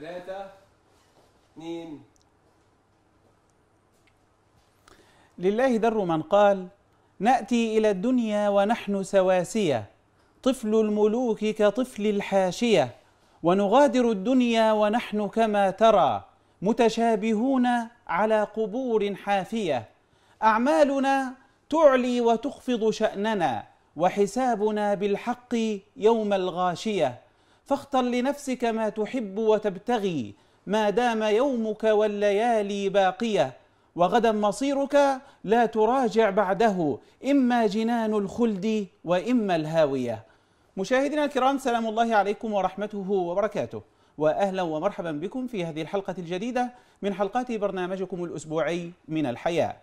ثلاثة اثنين لله در من قال نأتي إلى الدنيا ونحن سواسية طفل الملوك كطفل الحاشية ونغادر الدنيا ونحن كما ترى متشابهون على قبور حافية أعمالنا تعلي وتخفض شأننا وحسابنا بالحق يوم الغاشية فاختر لنفسك ما تحب وتبتغي ما دام يومك والليالي باقيه وغدا مصيرك لا تراجع بعده اما جنان الخلد واما الهاويه. مشاهدينا الكرام سلام الله عليكم ورحمته وبركاته واهلا ومرحبا بكم في هذه الحلقه الجديده من حلقات برنامجكم الاسبوعي من الحياه.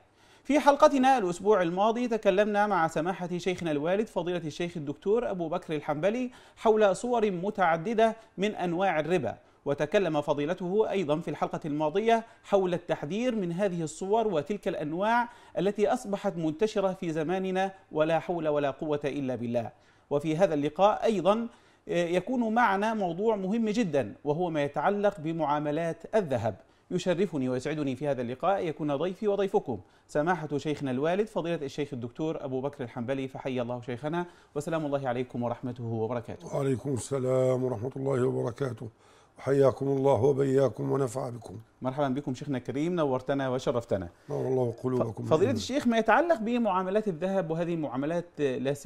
في حلقتنا الأسبوع الماضي تكلمنا مع سماحة شيخنا الوالد فضيلة الشيخ الدكتور أبو بكر الحنبلي حول صور متعددة من أنواع الربا وتكلم فضيلته أيضا في الحلقة الماضية حول التحذير من هذه الصور وتلك الأنواع التي أصبحت منتشرة في زماننا ولا حول ولا قوة إلا بالله وفي هذا اللقاء أيضا آه، يكون معنا موضوع مهم جدا وهو ما يتعلق بمعاملات الذهب يشرفني ويسعدني في هذا اللقاء يكون ضيفي وضيفكم سماحة شيخنا الوالد فضيلة الشيخ الدكتور أبو بكر الحنبلي فحيا الله شيخنا وسلام الله عليكم ورحمته وبركاته وعليكم السلام ورحمة الله وبركاته حياكم الله وبياكم ونفع بكم مرحبا بكم شيخنا الكريم نورتنا وشرفتنا نور الله قلوبكم فضيلة الشيخ ما يتعلق بمعاملات الذهب وهذه المعاملات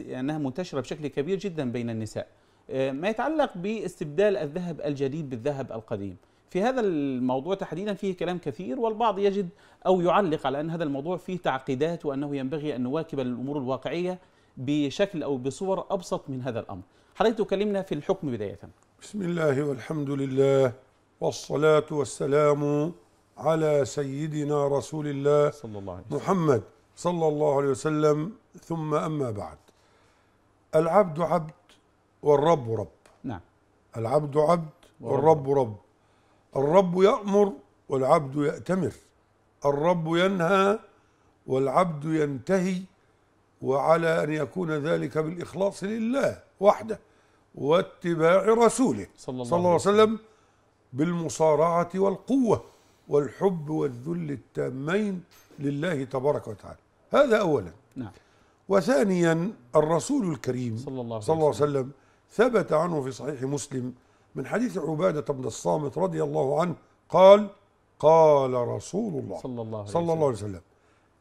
أنها منتشرة بشكل كبير جدا بين النساء آه، ما يتعلق باستبدال الذهب الجديد بالذهب القديم في هذا الموضوع تحديدا فيه كلام كثير والبعض يجد او يعلق على ان هذا الموضوع فيه تعقيدات وانه ينبغي ان نواكب الامور الواقعيه بشكل او بصور ابسط من هذا الامر. حضرتك تكلمنا في الحكم بدايه. بسم الله والحمد لله والصلاه والسلام على سيدنا رسول الله صلى الله عليه وسلم. محمد صلى الله عليه وسلم ثم اما بعد. العبد عبد والرب رب. نعم. العبد عبد والرب رب. الرب يأمر والعبد يأتمر الرب ينهى والعبد ينتهي وعلى أن يكون ذلك بالإخلاص لله وحده واتباع رسوله صلى الله, صلى الله عليه وسلم بالمصارعة والقوة والحب والذل التامين لله تبارك وتعالى هذا أولا نعم. وثانيا الرسول الكريم صلى الله, صلى الله عليه وسلم ثبت عنه في صحيح مسلم من حديث عبادة بن الصامت رضي الله عنه قال قال رسول الله صلى الله عليه, صلى الله عليه وسلم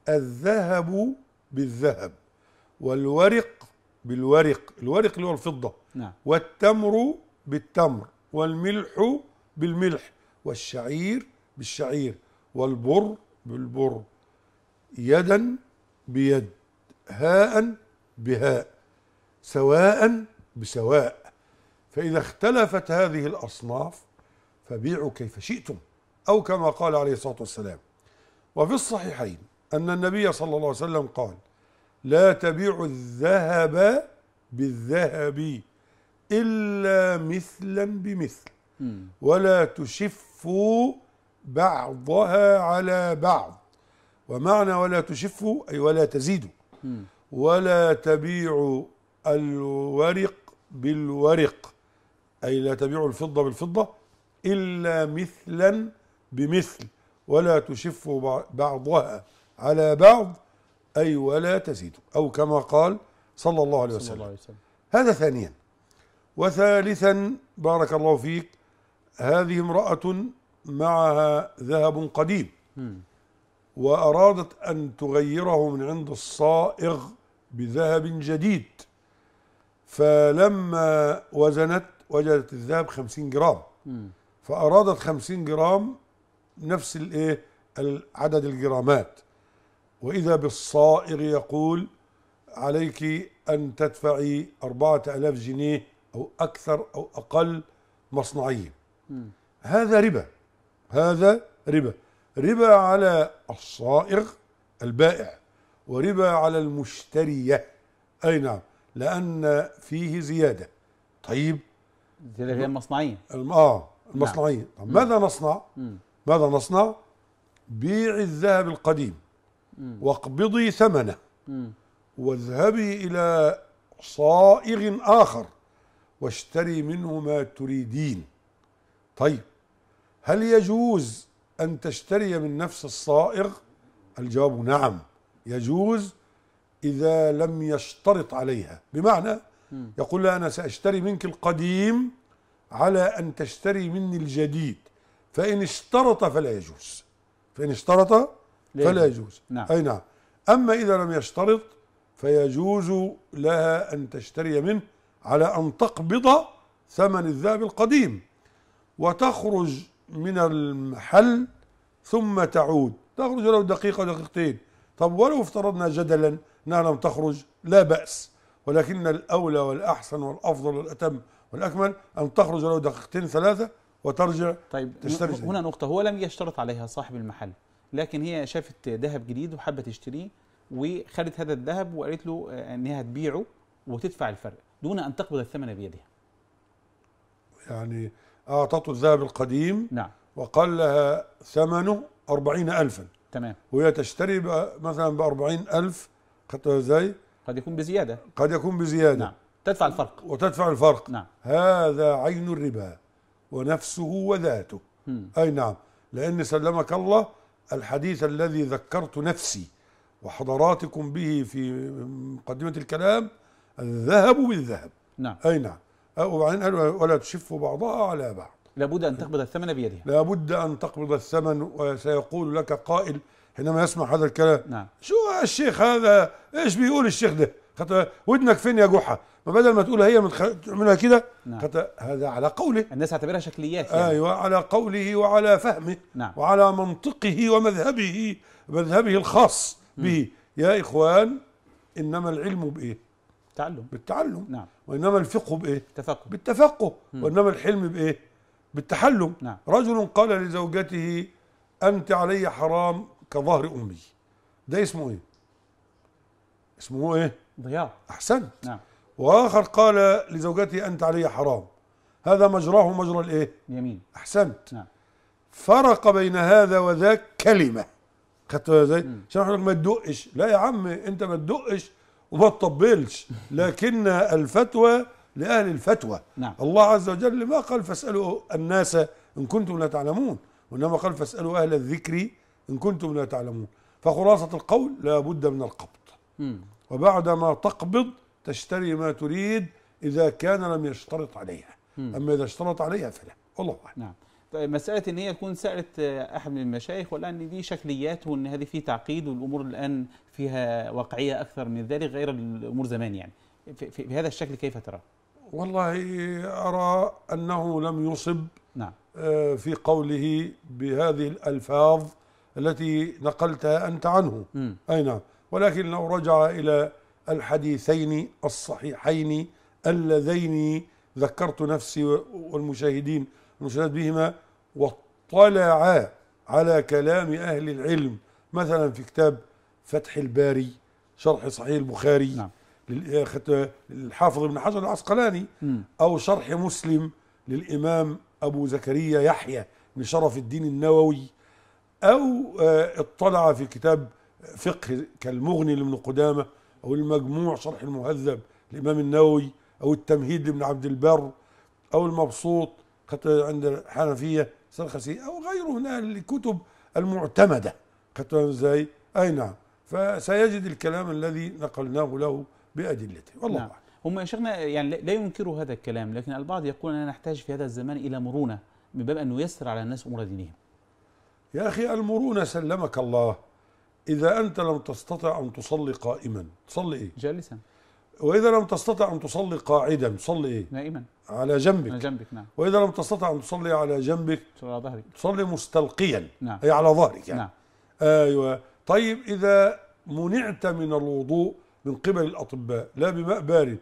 الذهب بالذهب والورق بالورق الورق اللي هو الفضة نعم. والتمر بالتمر والملح بالملح والشعير بالشعير والبر بالبر يدا بيد هاء بهاء سواء بسواء فإذا اختلفت هذه الأصناف فبيعوا كيف شئتم أو كما قال عليه الصلاة والسلام وفي الصحيحين أن النبي صلى الله عليه وسلم قال لا تبيعوا الذهب بالذهب إلا مثلا بمثل ولا تشفوا بعضها على بعض ومعنى ولا تشفوا أي ولا تزيدوا ولا تبيعوا الورق بالورق أي لا تبيعوا الفضة بالفضة إلا مثلا بمثل ولا تشفوا بعضها على بعض أي ولا تزيدوا أو كما قال صلى الله عليه وسلم, صلى الله عليه وسلم. هذا ثانيا وثالثا بارك الله فيك هذه امرأة معها ذهب قديم وأرادت أن تغيره من عند الصائغ بذهب جديد فلما وزنت وجدت الذهب 50 جرام م. فأرادت 50 جرام نفس الايه عدد الجرامات وإذا بالصائغ يقول عليك أن تدفعي 4000 جنيه أو أكثر أو أقل مصنعيا هذا ربا هذا ربا ربا على الصائغ البائع وربا على المشترية أي نعم لأن فيه زيادة طيب زي اللي هي اه المصنعين نعم. طب ماذا نصنع؟ ماذا نصنع؟ بيع الذهب القديم واقبضي ثمنه واذهبي الى صائغ اخر واشتري منه ما تريدين طيب هل يجوز ان تشتري من نفس الصائغ الجواب نعم يجوز اذا لم يشترط عليها بمعنى يقول لها أنا سأشتري منك القديم على أن تشتري مني الجديد فإن اشترط فلا يجوز فإن اشترط فلا يجوز نعم. أي نعم أما إذا لم يشترط فيجوز لها أن تشتري منه على أن تقبض ثمن الذهب القديم وتخرج من المحل ثم تعود تخرج لو دقيقة دقيقتين طب ولو افترضنا جدلا أنها لم تخرج لا بأس ولكن الأولى والأحسن والأفضل والأتم والأكمل أن تخرج له دقيقتين ثلاثة وترجع طيب تشتري هنا نقطة هو لم يشترط عليها صاحب المحل لكن هي شافت ذهب جديد وحابة تشتريه وخدت هذا الذهب وقالت له آه، انها تبيعه وتدفع الفرق دون ان تقبض الثمن بيدها. يعني اعطته الذهب القديم نعم وقال لها ثمنه أربعين ألفا تمام وهي تشتري مثلا ب ألف خدتها ازاي؟ قد يكون بزياده قد يكون بزياده نعم تدفع الفرق وتدفع الفرق نعم هذا عين الربا ونفسه وذاته م. اي نعم لان سلمك الله الحديث الذي ذكرت نفسي وحضراتكم به في مقدمه الكلام الذهب بالذهب نعم اي نعم وبعدين قال ولا تشف بعضها على بعض لابد ان تقبض الثمن بيدها لابد ان تقبض الثمن وسيقول لك قائل حينما يسمع هذا الكلام نعم. شو الشيخ هذا ايش بيقول الشيخ ده خطا ودنك فين يا جحا ما بدل ما تقول هي متخ... تعملها كده نعم. خطا هذا على قوله الناس اعتبرها شكليات يعني. ايوه على قوله وعلى فهمه نعم. وعلى منطقه ومذهبه مذهبه الخاص به م. يا اخوان انما العلم بايه تعلم بالتعلم نعم وانما الفقه بايه تفقه. بالتفقه م. وانما الحلم بايه بالتحلم نعم. رجل قال لزوجته انت علي حرام كظهر امي ده اسمه ايه اسمه ايه ضياع احسنت نعم واخر قال لزوجته انت علي حرام هذا مجراه مجرى الايه يمين احسنت نعم فرق بين هذا وذاك كلمه خدت زي عشان حضرتك ما تدقش لا يا عم انت ما تدقش وما تطبلش لكن الفتوى لاهل الفتوى نعم. الله عز وجل ما قال فاسالوا الناس ان كنتم لا تعلمون وانما قال فاسالوا اهل الذكر إن كنتم لا تعلمون فخلاصة القول لا بد من القبض وبعدما تقبض تشتري ما تريد إذا كان لم يشترط عليها أما إذا اشترط عليها فلا والله أعلم نعم طيب مسألة إن هي تكون سألت آه، أحد من المشايخ ولا أن دي شكليات وإن هذه في تعقيد والأمور الآن فيها واقعية أكثر من ذلك غير الأمور زمان يعني في, في هذا الشكل كيف ترى؟ والله أرى أنه لم يصب نعم. آه، في قوله بهذه الألفاظ التي نقلتها أنت عنه أي نعم ولكن لو رجع إلى الحديثين الصحيحين اللذين ذكرت نفسي والمشاهدين المشاهد بهما واطلع على كلام أهل العلم مثلا في كتاب فتح الباري شرح صحيح البخاري نعم. للحافظ ابن حجر العسقلاني أو شرح مسلم للإمام أبو زكريا يحيى من شرف الدين النووي أو آه، اطلع في كتاب فقه كالمغني لابن قدامة أو المجموع شرح المهذب لإمام النووي أو التمهيد لابن عبد البر أو المبسوط عند الحنفية سرخسي أو غيره من الكتب المعتمدة كتبان ازاي أي نعم فسيجد الكلام الذي نقلناه له بأدلته والله نعم. هم يا شيخنا يعني لا ينكروا هذا الكلام لكن البعض يقول أننا نحتاج في هذا الزمان إلى مرونة من باب أنه يسر على الناس أمور دينهم يا أخي المرونة سلمك الله إذا أنت لم تستطع أن تصلي قائما تصلي إيه؟ جالسا وإذا لم تستطع أن تصلي قاعدا تصلي إيه؟ نائما على جنبك على جنبك نعم وإذا لم تستطع أن تصلي على جنبك تصلي على ظهرك تصلي مستلقيا نعم أي على ظهرك يعني نعم أيوه طيب إذا منعت من الوضوء من قبل الأطباء لا بماء بارد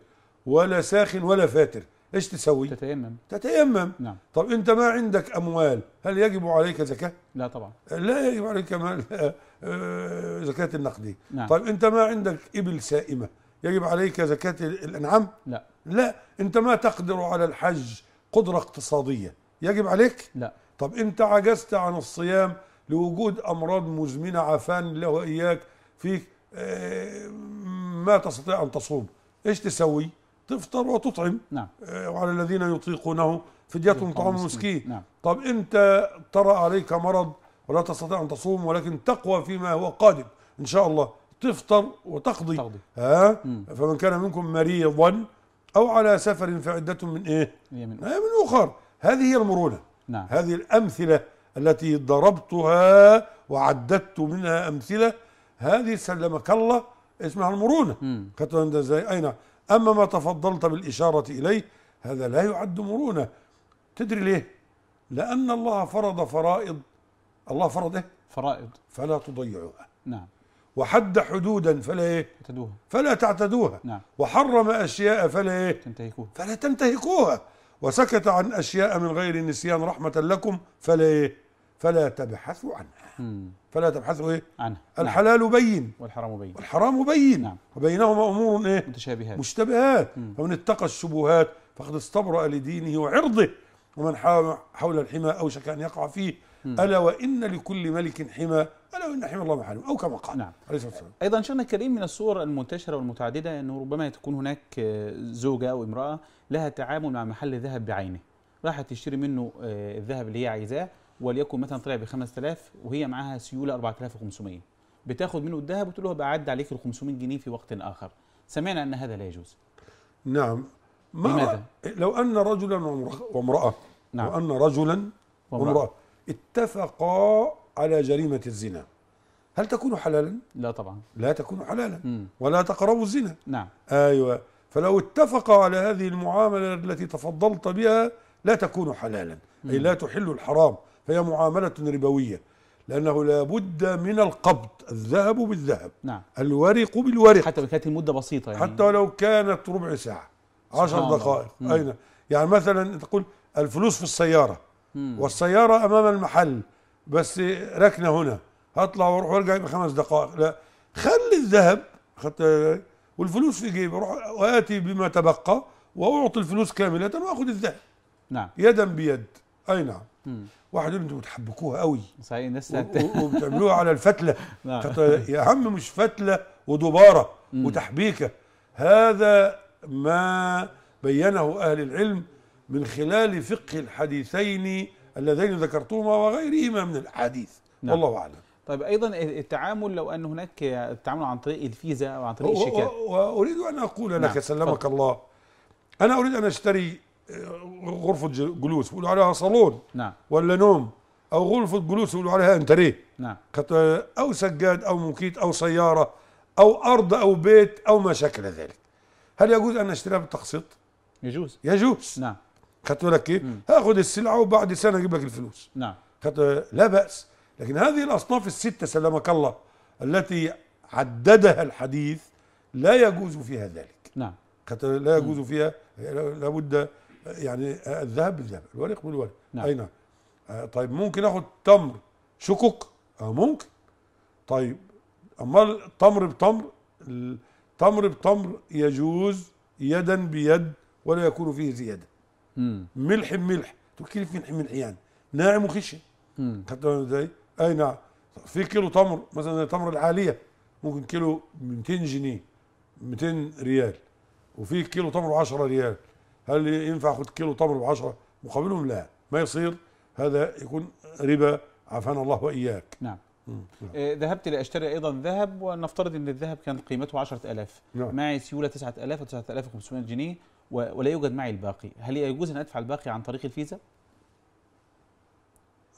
ولا ساخن ولا فاتر ايش تسوي؟ تتيمم تتيمم نعم طب انت ما عندك اموال هل يجب عليك زكاه؟ لا طبعا لا يجب عليك مال آه، آه، زكاه النقدي نعم. طب انت ما عندك ابل سائمه يجب عليك زكاه الانعام؟ لا لا انت ما تقدر على الحج قدره اقتصاديه يجب عليك؟ لا طب انت عجزت عن الصيام لوجود امراض مزمنه عفان الله واياك فيك آه، ما تستطيع ان تصوم ايش تسوي؟ تفطر وتطعم نعم آه، وعلى الذين يطيقونه فدية طعام مسكين نعم. طب أنت ترى عليك مرض ولا تستطيع أن تصوم ولكن تقوى فيما هو قادم إن شاء الله تفطر وتقضي تقضي. ها مم. فمن كان منكم مريضا أو على سفر فعدة من إيه من, آه، من أخر هذه هي المرونة نعم. هذه الأمثلة التي ضربتها وعددت منها أمثلة هذه سلمك الله اسمها المرونة كانت ازاي أين أما ما تفضلت بالإشارة إليه هذا لا يعد مرونة تدري ليه لأن الله فرض فرائض الله فرض إيه فرائض فلا تضيعوها نعم وحد حدودا فلا إيه تعتدوها فلا تعتدوها نعم وحرم أشياء فلا إيه تنتهكوها فلا تنتهكوها وسكت عن أشياء من غير نسيان رحمة لكم فلا إيه فلا تبحثوا عنها مم. فلا تبحثوا ايه عنها نعم. الحلال نعم. بين والحرام بين والحرام بين نعم. وبينهما امور ايه متشابهات مشتبهات مم. فمن اتقى الشبهات فقد استبرأ لدينه وعرضه ومن حول الحمى اوشك ان يقع فيه مم. الا وان لكل ملك حمى الا وان حمى الله محارم او كما قال نعم. عليه الصلاه والسلام ايضا شيخنا الكريم من الصور المنتشره والمتعدده انه ربما تكون هناك زوجه او امراه لها تعامل مع محل ذهب بعينه راحت تشتري منه آه، الذهب اللي هي عايزاه وليكن مثلا طلع ب 5000 وهي معاها سيوله 4500 بتاخد منه الذهب وتقول له بعد عليك ال 500 جنيه في وقت اخر سمعنا ان هذا لا يجوز نعم ما لماذا؟ لو ان رجلا وامراه نعم وان رجلا وامراه اتفقا على جريمه الزنا هل تكون حلالا؟ لا طبعا لا تكون حلالا مم. ولا تقربوا الزنا نعم ايوه فلو اتفقا على هذه المعامله التي تفضلت بها لا تكون حلالا مم. اي لا تحل الحرام فهي معاملة ربوية لأنه لابد من القبض الذهب بالذهب نعم. الورق بالورق حتى لو كانت المدة بسيطة يعني حتى لو كانت ربع ساعة عشر دقائق أين يعني مثلا تقول الفلوس في السيارة مم. والسيارة أمام المحل بس ركنة هنا هطلع واروح وارجع بخمس دقائق لا خلي الذهب حتى والفلوس في جيبي اروح واتي بما تبقى واعطي الفلوس كامله واخذ الذهب نعم يدا بيد اي نعم واحد يقول انتوا بتحبكوها قوي صحيح الناس وبتعملوها على الفتله نعم. يا عم مش فتله ودباره مم. وتحبيكه هذا ما بينه اهل العلم من خلال فقه الحديثين اللذين ذكرتهما وغيرهما من الاحاديث نعم. والله اعلم طيب ايضا التعامل لو ان هناك التعامل عن طريق الفيزا او عن طريق الشيكات واريد ان اقول نعم. لك سلمك الله انا اريد ان اشتري غرفه جلوس بيقولوا عليها صالون نعم ولا نوم او غرفه جلوس بيقولوا عليها انتريه نعم او سجاد او موكيت او سياره او ارض او بيت او ما شكل ذلك هل يجوز ان نشتريها بالتقسيط يجوز يجوز نعم خدت بالك كيف؟ هاخد السلعه وبعد سنه اجيب لك الفلوس نعم خدت لا باس لكن هذه الاصناف السته سلمك الله التي عددها الحديث لا يجوز فيها ذلك نعم لا يجوز فيها لابد يعني آه، الذهب بالذهب الورق بالورق نعم. اي نعم آه، طيب ممكن اخد تمر شكوك اه ممكن طيب امال تمر بتمر التمر بتمر يجوز يدا بيد ولا يكون فيه زياده مم. ملح بملح تقول كيف ملح ملح يعني ناعم وخشن خدت ازاي اي نعم في كيلو تمر مثلا التمر العاليه ممكن كيلو 200 جنيه 200 ريال وفي كيلو تمر 10 ريال هل ينفع اخد كيلو تمر ب 10 مقابلهم لا ما يصير هذا يكون ربا عافانا الله واياك نعم, نعم. آه، ذهبت لأشتري أيضا ذهب ونفترض أن الذهب كانت قيمته 10000 نعم. معي سيولة 9000 و 9500 جنيه ولا يوجد معي الباقي هل يجوز أن أدفع الباقي عن طريق الفيزا؟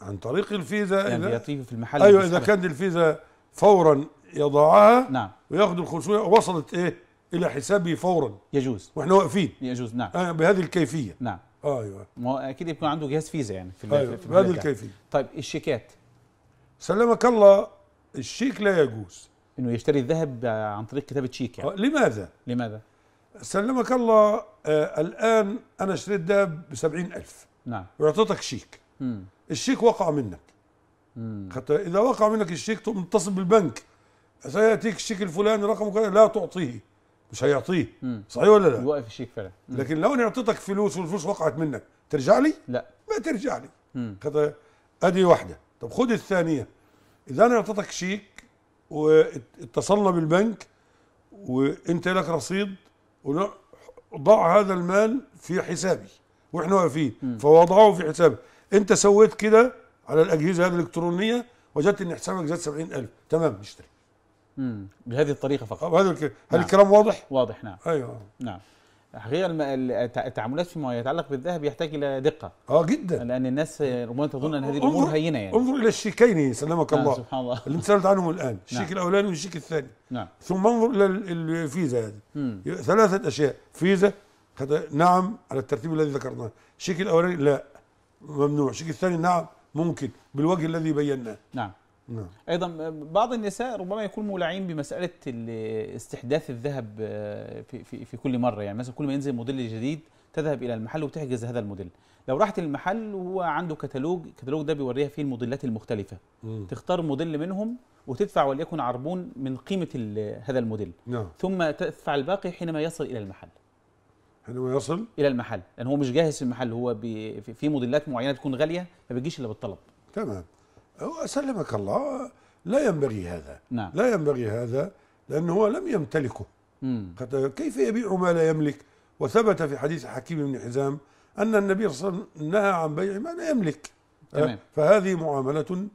عن طريق الفيزا يعني يطيف في المحل أيوة إذا كان الفيزا فورا يضعها نعم وياخذ الخصومه وصلت إيه؟ الى حسابه فورا يجوز واحنا واقفين يجوز نعم آه بهذه الكيفيه نعم ايوه ما هو اكيد يكون عنده جهاز فيزا يعني في, أيوة. في بهذه الكيفيه طيب الشيكات سلمك الله الشيك لا يجوز انه يشتري الذهب عن طريق كتابه شيك يعني. آه، لماذا لماذا سلمك الله آه الان انا اشتريت ذهب ب 70000 نعم واعطيتك شيك مم. الشيك وقع منك حتى اذا وقع منك الشيك تتصل بالبنك سياتيك الشيك الفلاني رقمه كذا لا تعطيه مش هيعطيه صحيح ولا لا يوقف الشيك فعلا لكن لو انا اعطيتك فلوس والفلوس وقعت منك ترجع لي لا ما ترجع لي ادي واحده طب خد الثانيه اذا انا اعطيتك شيك واتصلنا بالبنك وانت لك رصيد ضع هذا المال في حسابي واحنا واقفين فوضعه في حسابي انت سويت كده على الاجهزه الالكترونيه وجدت ان حسابك زاد 70000 تمام نشتري بهذه الطريقه فقط آه، هذا الكلام هل نعم. الكلام واضح؟ واضح نعم ايوه نعم حقيقه التعاملات فيما يتعلق بالذهب يحتاج الى دقه اه جدا لان الناس ربما تظن ان هذه الامور هينه يعني انظر الى الشيكين سلمك نعم، الله سبحان الله اللي انت عنهم الان نعم. الشيك نعم. الاولاني والشيك الثاني نعم ثم انظر الى الفيزا هذه ثلاثه اشياء فيزا نعم على الترتيب الذي ذكرناه الشيك الاولاني لا ممنوع الشيك الثاني نعم ممكن بالوجه الذي بيناه نعم نعم. ايضا بعض النساء ربما يكون مولعين بمساله استحداث الذهب آه، في, في في كل مره يعني مثلا كل ما ينزل موديل جديد تذهب الى المحل وتحجز هذا الموديل لو راحت المحل وهو عنده كتالوج الكتالوج ده بيوريها فيه الموديلات المختلفه م. تختار موديل منهم وتدفع وليكن عربون من قيمه هذا الموديل نعم. ثم تدفع الباقي حينما يصل الى المحل حينما يصل الى المحل لان هو مش جاهز في المحل هو في موديلات معينه تكون غاليه ما بتجيش الا بالطلب تمام سلمك الله لا ينبغي هذا نعم. لا ينبغي هذا لأنه هو لم يمتلكه مم. كيف يبيع ما لا يملك وثبت في حديث حكيم بن حزام أن النبي صلى الله عليه وسلم نهى عن بيع ما لا يملك تمام. فهذه معاملة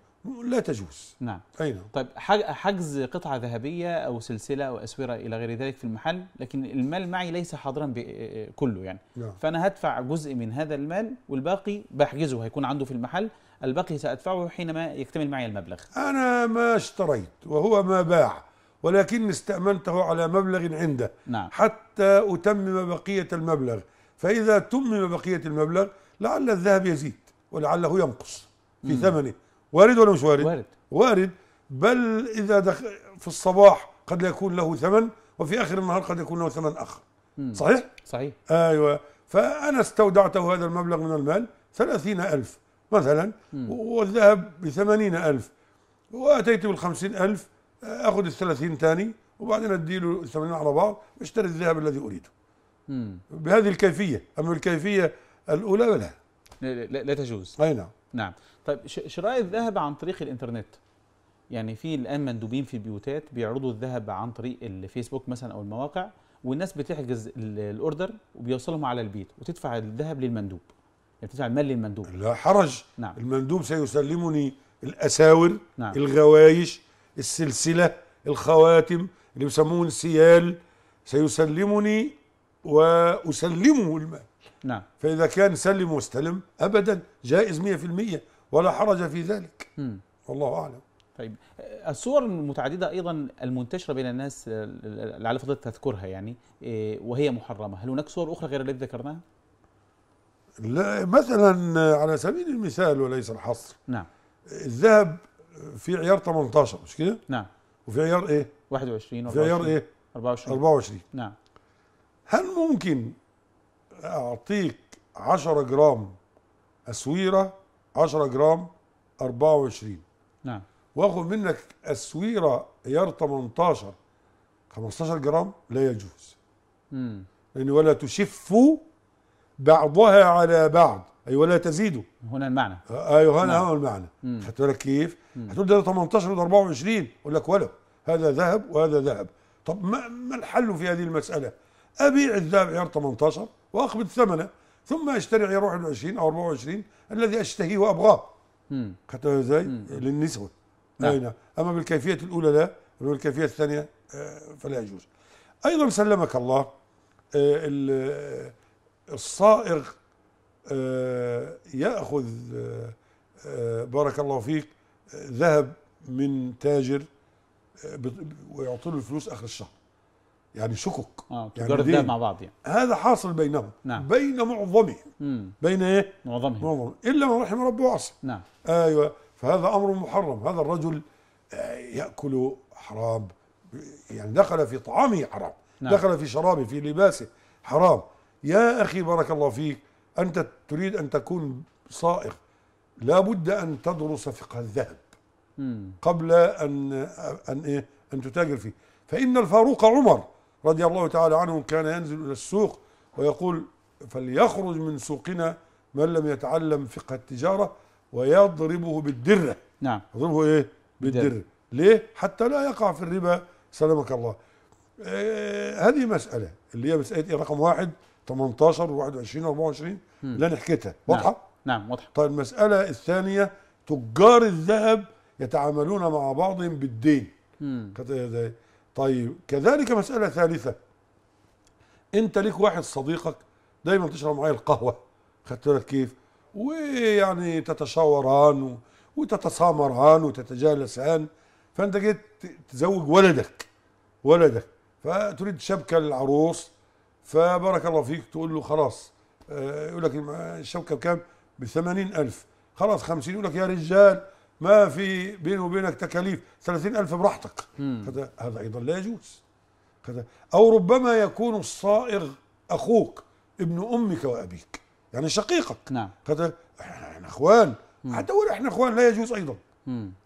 لا تجوز نعم أين طيب حجز قطعة ذهبية أو سلسلة أو أسورة إلى غير ذلك في المحل لكن المال معي ليس حاضرا كله يعني نعم. فأنا هدفع جزء من هذا المال والباقي بحجزه هيكون عنده في المحل الباقي سأدفعه حينما يكتمل معي المبلغ أنا ما اشتريت وهو ما باع ولكن استأمنته على مبلغ عنده نعم. حتى أتمم بقية المبلغ فإذا تمم بقية المبلغ لعل الذهب يزيد ولعله ينقص في مم. ثمنه وارد ولا مش وارد؟ وارد وارد بل إذا دخل في الصباح قد لا يكون له ثمن وفي آخر النهار قد يكون له ثمن آخر مم. صحيح؟ صحيح أيوة فأنا استودعته هذا المبلغ من المال ثلاثين ألف مثلا والذهب بثمانين ألف وأتيت بالخمسين ألف أخذ الثلاثين ثاني وبعدين أدي ال الثمانين على بعض واشتري الذهب الذي أريده مم. بهذه الكيفية أما الكيفية الأولى لا لا, لا تجوز أي نعم نعم طيب شراء الذهب عن طريق الإنترنت يعني في الآن مندوبين في بيوتات بيعرضوا الذهب عن طريق الفيسبوك مثلا أو المواقع والناس بتحجز الأوردر وبيوصلهم على البيت وتدفع الذهب للمندوب الارتفاع المال للمندوب لا حرج نعم. المندوب سيسلمني الاساور نعم. الغوايش السلسله الخواتم اللي بيسموه السيال سيسلمني واسلمه المال نعم فاذا كان سلم واستلم ابدا جائز 100% ولا حرج في ذلك م. والله اعلم طيب الصور المتعدده ايضا المنتشره بين الناس لعل فضلتك تذكرها يعني إيه، وهي محرمه هل هناك صور اخرى غير التي ذكرناها لا مثلا على سبيل المثال وليس الحصر نعم الذهب في عيار 18 مش كده؟ نعم وفي عيار ايه؟ 21 في عيار ايه؟ 24 24 نعم هل ممكن اعطيك 10 جرام اسويره 10 جرام 24 نعم واخد منك اسويره عيار 18 15 جرام لا يجوز امم لان ولا تشف بعضها على بعض اي ولا تزيدوا هنا المعنى ايوه هنا نعم. هو المعنى خدت بالك كيف؟ هتقول ده 18 و 24 اقول لك ولا هذا ذهب وهذا ذهب طب ما, ما الحل في هذه المساله؟ ابيع الذهب عيار 18 واقبض ثمنه ثم اشتري عيار 21 او 24 الذي اشتهيه وابغاه خدت بالك ازاي؟ للنسوه نعم. نعم. اما بالكيفيه الاولى لا بالكيفيه الثانيه آه، فلا يجوز ايضا سلمك الله آه، الصائغ آه، ياخذ آه، آه، بارك الله فيك ذهب من تاجر ويعطي له الفلوس اخر الشهر يعني شكوك اه يعني تجاره يعني مع بعض يعني. هذا حاصل بينهم نعم. بين معظمهم بين ايه معظمهم معظم الا من رحم ربه وعصى نعم ايوه فهذا امر محرم هذا الرجل ياكل حرام يعني دخل في طعامه حرام نعم. دخل في شرابه في لباسه حرام يا أخي بارك الله فيك أنت تريد أن تكون صائغ لابد أن تدرس فقه الذهب قبل أن أن إيه أن تتاجر فيه فإن الفاروق عمر رضي الله تعالى عنه كان ينزل إلى السوق ويقول فليخرج من سوقنا من لم يتعلم فقه التجارة ويضربه بالدرة نعم يضربه إيه بالدرة ليه حتى لا يقع في الربا سلمك الله آه، هذه مسألة اللي هي مسألة رقم واحد 18 و21 و24 اللي انا حكيتها واضحه؟ نعم, نعم واضحه طيب المساله الثانيه تجار الذهب يتعاملون مع بعضهم بالدين طيب كذلك مساله ثالثه انت ليك واحد صديقك دايما تشرب معاه القهوه خدت بالك كيف؟ ويعني تتشاوران وتتسامران وتتجالسان فانت جيت تزوج ولدك ولدك فتريد شبكه للعروس فبارك الله فيك تقول له خلاص آه، يقول لك الشبكه بكام ب 80000 خلاص 50 يقول لك يا رجال ما في بيني وبينك تكاليف 30000 براحتك هذا ايضا لا يجوز او ربما يكون الصائغ اخوك ابن امك وابيك يعني شقيقك نعم هذا احنا اخوان حتى ولا احنا اخوان لا يجوز ايضا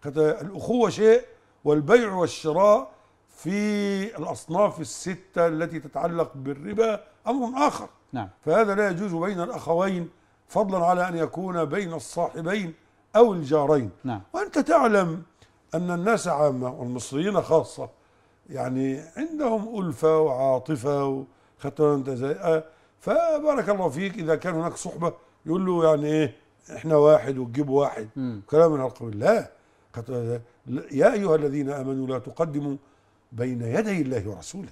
هذا الاخوه شيء والبيع والشراء في الأصناف الستة التي تتعلق بالربا أمر آخر نعم. فهذا لا يجوز بين الأخوين فضلا على أن يكون بين الصاحبين أو الجارين نعم. وأنت تعلم أن الناس عامة والمصريين خاصة يعني عندهم ألفة وعاطفة وخطرة أنت فبارك الله فيك إذا كان هناك صحبة يقول له يعني إيه إحنا واحد وتجيب واحد كلام من القبيل لا يا أيها الذين آمنوا لا تقدموا بين يدي الله ورسوله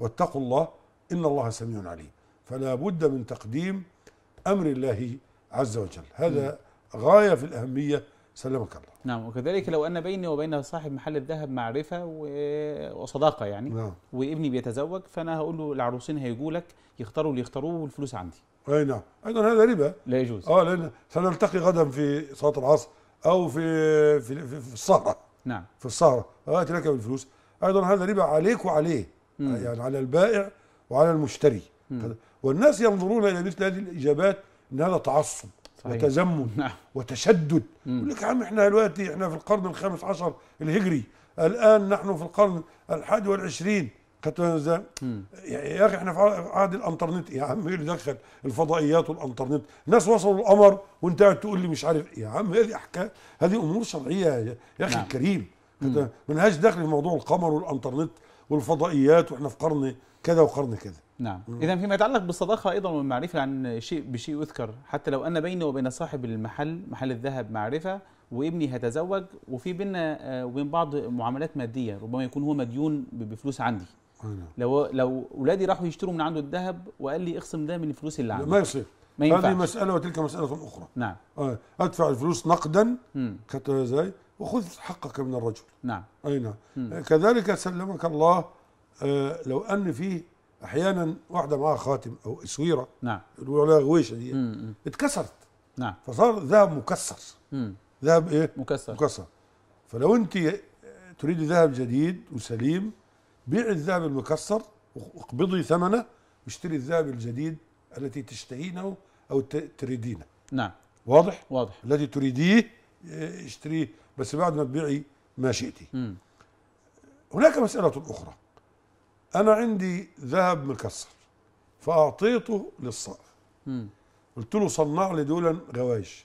واتقوا الله إن الله سميع عليم فلا بد من تقديم أمر الله عز وجل هذا غاية في الأهمية سلمك الله نعم وكذلك لو أن بيني وبين صاحب محل الذهب معرفة وصداقة يعني نعم. وابني بيتزوج فأنا هقول له العروسين هيجوا لك يختاروا اللي يختاروه والفلوس عندي أي نعم أيضا هذا ربا لا يجوز آه لأن سنلتقي غدا في صلاة العصر أو في في, في, السهرة نعم في السهرة آه، آتي لك بالفلوس ايضا هذا ربا عليك وعليه مم. يعني على البائع وعلى المشتري مم. والناس ينظرون الى مثل هذه الاجابات ان هذا تعصب صحيح. نعم. وتشدد يقول لك يا عم احنا دلوقتي احنا في القرن الخامس عشر الهجري الان نحن في القرن الحادي والعشرين يا اخي احنا في عهد الانترنت يا عم ايه اللي دخل الفضائيات والانترنت ناس وصلوا القمر وانت قاعد تقول لي مش عارف إيه. يا عم هذه احكام هذه امور شرعيه يا اخي نعم. الكريم ملهاش دخل في موضوع القمر والانترنت والفضائيات واحنا في قرن كذا وقرن كذا نعم اذا فيما يتعلق بالصداقه ايضا والمعرفه عن شيء بشيء يذكر حتى لو ان بيني وبين صاحب المحل محل الذهب معرفه وابني هتزوج وفي بينا آه، وبين بعض معاملات ماديه ربما يكون هو مديون بفلوس عندي آه، نعم. لو لو اولادي راحوا يشتروا من عنده الذهب وقال لي اخصم ده من الفلوس اللي عندي ما يصير ما ينفعش هذه مساله وتلك مساله اخرى نعم آه، ادفع الفلوس نقدا خدت ازاي وخذ حقك من الرجل نعم أي نعم آه، كذلك سلمك الله آه، لو أن فيه أحيانا واحدة معها خاتم أو أسويرة نعم يقولوا عليها غويشة دي يعني. اتكسرت نعم فصار ذهب مكسر ذهب إيه؟ مكسر مكسر فلو أنت آه، تريد ذهب جديد وسليم بيع الذهب المكسر واقبضي ثمنه واشتري الذهب الجديد التي تشتهينه أو تريدينه نعم واضح؟ واضح الذي تريديه اشتريه بس بعد ما تبيعي ما شئتي هناك مسألة أخرى أنا عندي ذهب مكسر فأعطيته للصائف قلت له صنع لي دولا غوايش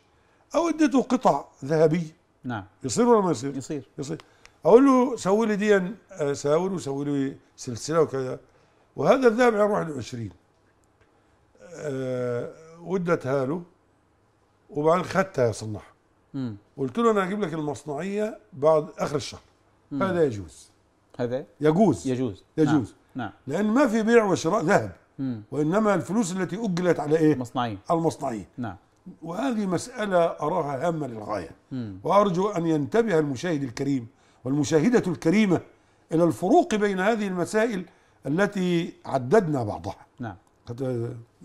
أو اديته قطع ذهبية نعم يصير ولا ما يصير؟ يصير يصير أقول له سوي لي دي آه، ساول وسوي لي سلسلة وكذا وهذا الذهب عام 21 أه ودتها له وبعدين خدتها يا صنعها قلت له انا هجيب لك المصنعيه بعد اخر الشهر مم. هذا يجوز هذا يجوز يجوز يجوز نعم. نعم. لان ما في بيع وشراء ذهب مم. وانما الفلوس التي اجلت على ايه المصنعيه المصنعيه نعم وهذه مساله اراها هامه للغايه مم. وارجو ان ينتبه المشاهد الكريم والمشاهده الكريمه الى الفروق بين هذه المسائل التي عددنا بعضها نعم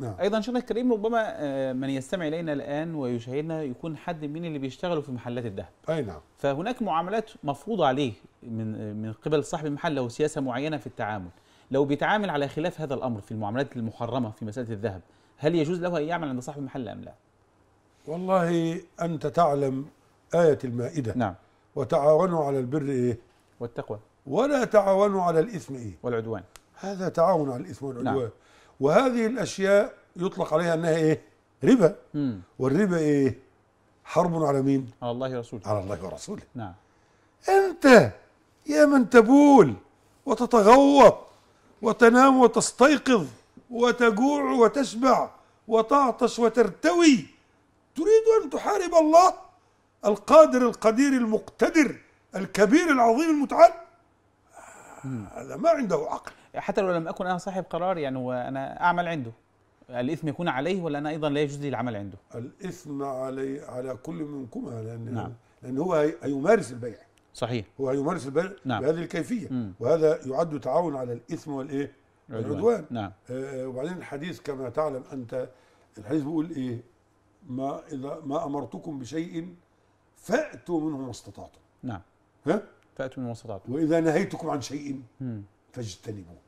نعم. ايضا شيخنا الكريم ربما آه، من يستمع الينا الان ويشاهدنا يكون حد من اللي بيشتغلوا في محلات الذهب اي نعم فهناك معاملات مفروضه عليه من آه، من قبل صاحب المحل له سياسه معينه في التعامل لو بيتعامل على خلاف هذا الامر في المعاملات المحرمه في مساله الذهب هل يجوز له ان يعمل عند صاحب المحل ام لا والله انت تعلم ايه المائده نعم وتعاونوا على البر ايه والتقوى ولا تعاونوا على الاثم ايه والعدوان هذا تعاون على الاثم والعدوان نعم. وهذه الاشياء يطلق عليها انها ايه ربا مم. والربا ايه حرب على مين على الله ورسوله على الله ورسوله نعم انت يا من تبول وتتغوط وتنام وتستيقظ وتجوع وتشبع وتعطش وترتوي تريد ان تحارب الله القادر القدير المقتدر الكبير العظيم المتعال هذا ما عنده عقل حتى لو لم اكن انا صاحب قرار يعني وانا اعمل عنده الاثم يكون عليه ولا انا ايضا لا يجوز لي العمل عنده الاثم علي على كل منكما لان نعم. لان هو هيمارس البيع صحيح هو هيمارس البيع نعم. بهذه الكيفيه مم. وهذا يعد تعاون على الاثم والايه العدوان, العدوان. نعم. آه وبعدين الحديث كما تعلم انت الحديث بيقول ايه ما اذا ما امرتكم بشيء فاتوا منه ما استطعتم نعم ها فأتوا من وسطاته وإذا نهيتكم عن شيء فاجتنبوه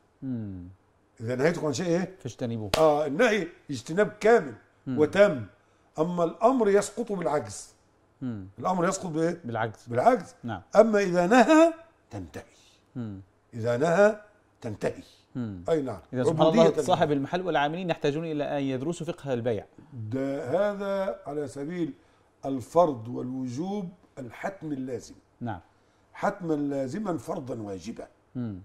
إذا نهيتكم عن شيء إيه؟ فاجتنبوه آه النهي اجتناب كامل مم. وتم أما الأمر يسقط بالعجز مم. الأمر يسقط بإيه؟ بالعجز بالعجز نعم أما إذا نهى تنتهي مم. إذا نهى تنتهي مم. أي نعم إذا سبحان الله صاحب المحل والعاملين يحتاجون إلى أن يدرسوا فقه البيع ده هذا على سبيل الفرض والوجوب الحتم اللازم نعم حتما لازما فرضا واجبا